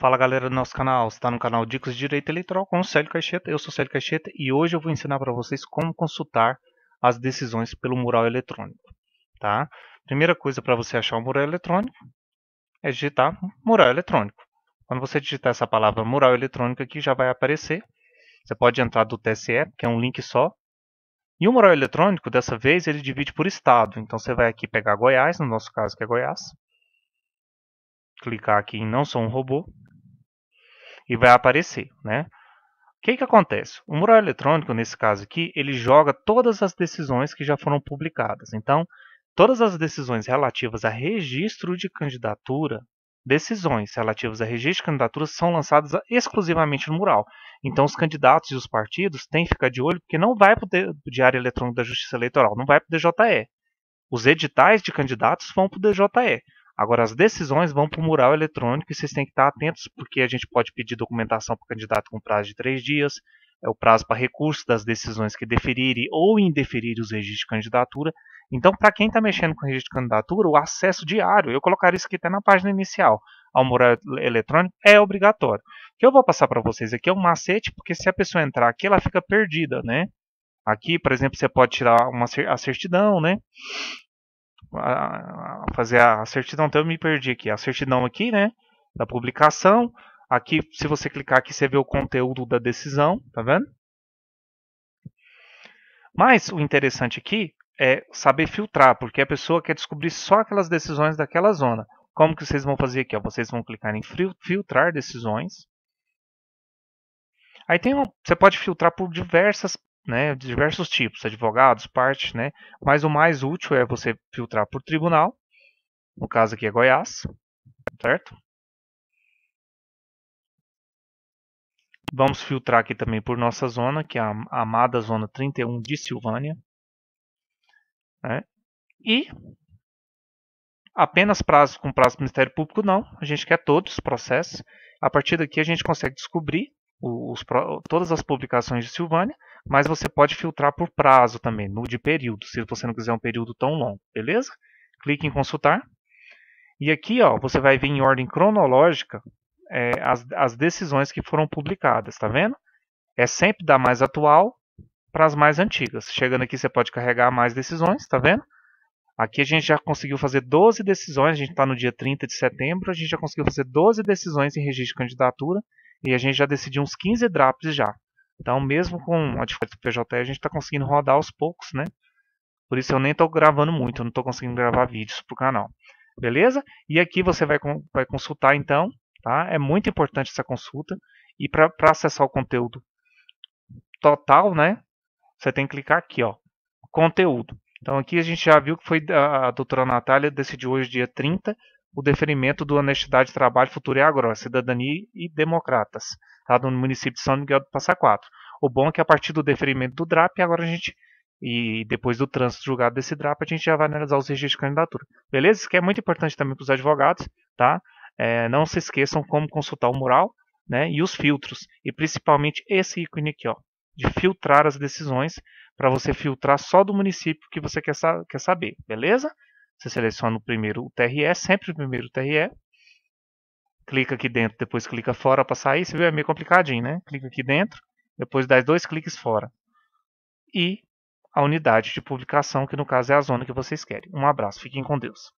Fala galera do nosso canal, está no canal Dicas de Direito Eleitoral com o Célio Caixeta, eu sou o Célio Caixeta e hoje eu vou ensinar para vocês como consultar as decisões pelo mural eletrônico. Tá? Primeira coisa para você achar o mural eletrônico é digitar mural eletrônico. Quando você digitar essa palavra mural eletrônico aqui já vai aparecer, você pode entrar do TSE, que é um link só, e o mural eletrônico dessa vez ele divide por estado, então você vai aqui pegar Goiás, no nosso caso que é Goiás, clicar aqui em não sou um robô, e vai aparecer, né? O que, que acontece? O mural eletrônico, nesse caso aqui, ele joga todas as decisões que já foram publicadas. Então, todas as decisões relativas a registro de candidatura, decisões relativas a registro de candidatura são lançadas exclusivamente no mural. Então, os candidatos e os partidos têm que ficar de olho, porque não vai para o Diário Eletrônico da Justiça Eleitoral, não vai para o DJE. Os editais de candidatos vão para o DJE. Agora, as decisões vão para o mural eletrônico e vocês têm que estar atentos, porque a gente pode pedir documentação para o candidato com prazo de três dias, é o prazo para recurso das decisões que deferirem ou indeferirem os registros de candidatura. Então, para quem está mexendo com registro de candidatura, o acesso diário, eu colocaria isso aqui até na página inicial, ao mural eletrônico, é obrigatório. O que eu vou passar para vocês aqui é um macete, porque se a pessoa entrar aqui, ela fica perdida, né? Aqui, por exemplo, você pode tirar uma, a certidão, né? a, a fazer a certidão, então eu me perdi aqui. A certidão aqui, né? Da publicação. Aqui, se você clicar aqui, você vê o conteúdo da decisão, tá vendo? Mas o interessante aqui é saber filtrar, porque a pessoa quer descobrir só aquelas decisões daquela zona. Como que vocês vão fazer aqui? Ó? Vocês vão clicar em filtrar decisões. Aí tem um, você pode filtrar por diversas né, diversos tipos, advogados, parte, né, mas o mais útil é você filtrar por tribunal, no caso aqui é Goiás, certo? Vamos filtrar aqui também por nossa zona, que é a amada zona 31 de Silvânia. Né? E apenas prazo com prazo do Ministério Público, não. A gente quer todos os processos. A partir daqui a gente consegue descobrir os, todas as publicações de Silvânia, mas você pode filtrar por prazo também, no de período, se você não quiser um período tão longo, beleza? Clique em consultar. E aqui ó, você vai ver em ordem cronológica é, as, as decisões que foram publicadas, tá vendo? É sempre da mais atual para as mais antigas. Chegando aqui você pode carregar mais decisões, tá vendo? Aqui a gente já conseguiu fazer 12 decisões, a gente está no dia 30 de setembro, a gente já conseguiu fazer 12 decisões em registro de candidatura e a gente já decidiu uns 15 drops já. Então, mesmo com a dificuldade do PJT a gente está conseguindo rodar aos poucos, né? Por isso eu nem estou gravando muito, não estou conseguindo gravar vídeos para o canal. Beleza? E aqui você vai, vai consultar então, tá? É muito importante essa consulta. E para acessar o conteúdo total, né? Você tem que clicar aqui, ó. Conteúdo. Então aqui a gente já viu que foi a doutora Natália decidiu hoje, dia 30, o deferimento do Honestidade, Trabalho, Futuro e agro Cidadania e Democratas, lá no município de São Miguel do Passa Quatro. O bom é que a partir do deferimento do DRAP, agora a gente, e depois do trânsito julgado desse DRAP, a gente já vai analisar os registros de candidatura. Beleza? Isso que é muito importante também para os advogados, tá? É, não se esqueçam como consultar o mural, né? E os filtros, e principalmente esse ícone aqui, ó, de filtrar as decisões, para você filtrar só do município que você quer, sa quer saber, beleza? Você seleciona o primeiro o TRE, sempre o primeiro TRE. Clica aqui dentro, depois clica fora para sair. Você viu? É meio complicadinho, né? Clica aqui dentro, depois dá dois cliques fora. E a unidade de publicação, que no caso é a zona que vocês querem. Um abraço, fiquem com Deus.